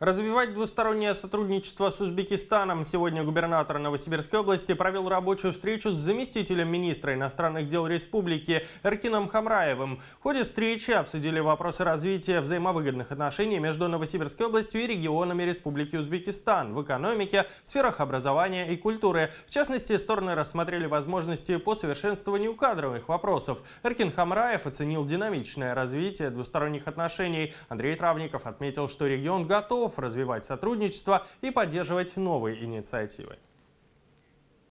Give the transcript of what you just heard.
Развивать двустороннее сотрудничество с Узбекистаном сегодня губернатор Новосибирской области провел рабочую встречу с заместителем министра иностранных дел республики Эркином Хамраевым. В ходе встречи обсудили вопросы развития взаимовыгодных отношений между Новосибирской областью и регионами республики Узбекистан в экономике, сферах образования и культуры. В частности, стороны рассмотрели возможности по совершенствованию кадровых вопросов. Эркин Хамраев оценил динамичное развитие двусторонних отношений. Андрей Травников отметил, что регион готов готов развивать сотрудничество и поддерживать новые инициативы.